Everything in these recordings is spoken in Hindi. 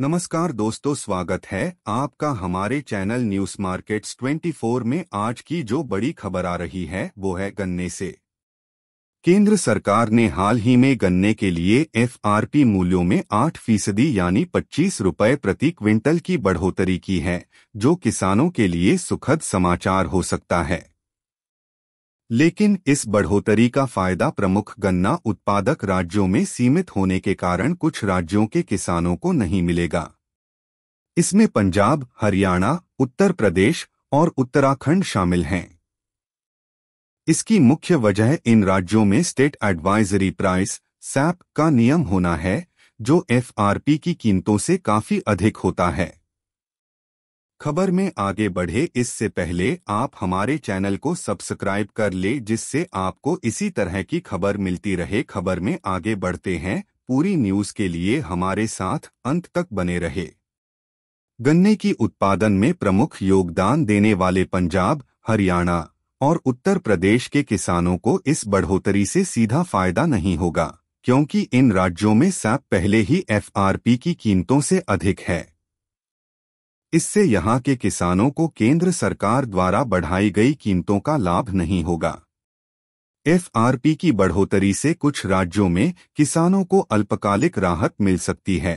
नमस्कार दोस्तों स्वागत है आपका हमारे चैनल न्यूज मार्केट्स 24 में आज की जो बड़ी खबर आ रही है वो है गन्ने से केंद्र सरकार ने हाल ही में गन्ने के लिए एफआरपी मूल्यों में 8 फीसदी यानी पच्चीस रूपए प्रति क्विंटल की बढ़ोतरी की है जो किसानों के लिए सुखद समाचार हो सकता है लेकिन इस बढ़ोतरी का फायदा प्रमुख गन्ना उत्पादक राज्यों में सीमित होने के कारण कुछ राज्यों के किसानों को नहीं मिलेगा इसमें पंजाब हरियाणा उत्तर प्रदेश और उत्तराखंड शामिल हैं इसकी मुख्य वजह इन राज्यों में स्टेट एडवाइजरी प्राइस सैप का नियम होना है जो एफआरपी की कीमतों से काफी अधिक होता है खबर में आगे बढ़े इससे पहले आप हमारे चैनल को सब्सक्राइब कर ले जिससे आपको इसी तरह की खबर मिलती रहे खबर में आगे बढ़ते हैं पूरी न्यूज के लिए हमारे साथ अंत तक बने रहे गन्ने की उत्पादन में प्रमुख योगदान देने वाले पंजाब हरियाणा और उत्तर प्रदेश के किसानों को इस बढ़ोतरी से सीधा फायदा नहीं होगा क्योंकि इन राज्यों में सैप पहले ही एफआरपी की कीमतों से अधिक है इससे यहां के किसानों को केंद्र सरकार द्वारा बढ़ाई गई कीमतों का लाभ नहीं होगा एफआरपी की बढ़ोतरी से कुछ राज्यों में किसानों को अल्पकालिक राहत मिल सकती है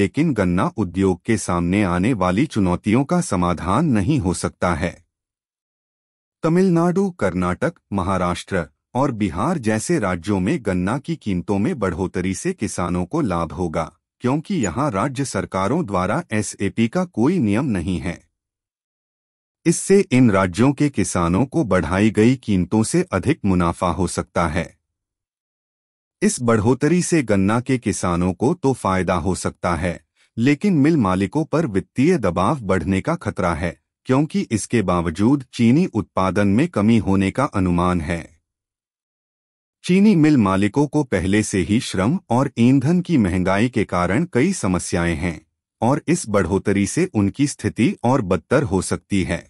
लेकिन गन्ना उद्योग के सामने आने वाली चुनौतियों का समाधान नहीं हो सकता है तमिलनाडु कर्नाटक महाराष्ट्र और बिहार जैसे राज्यों में गन्ना की कीमतों में बढ़ोतरी से किसानों को लाभ होगा क्योंकि यहां राज्य सरकारों द्वारा एसएपी का कोई नियम नहीं है इससे इन राज्यों के किसानों को बढ़ाई गई कीमतों से अधिक मुनाफा हो सकता है इस बढ़ोतरी से गन्ना के किसानों को तो फायदा हो सकता है लेकिन मिल मालिकों पर वित्तीय दबाव बढ़ने का खतरा है क्योंकि इसके बावजूद चीनी उत्पादन में कमी होने का अनुमान है चीनी मिल मालिकों को पहले से ही श्रम और ईंधन की महंगाई के कारण कई समस्याएं हैं और इस बढ़ोतरी से उनकी स्थिति और बदतर हो सकती है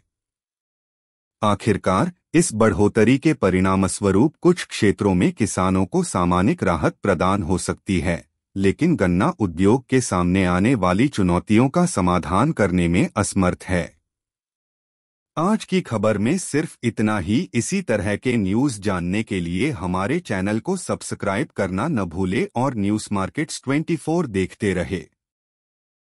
आखिरकार इस बढ़ोतरी के परिणामस्वरूप कुछ क्षेत्रों में किसानों को सामान्य राहत प्रदान हो सकती है लेकिन गन्ना उद्योग के सामने आने वाली चुनौतियों का समाधान करने में असमर्थ है आज की खबर में सिर्फ इतना ही इसी तरह के न्यूज जानने के लिए हमारे चैनल को सब्सक्राइब करना न भूले और न्यूज मार्केट्स 24 देखते रहे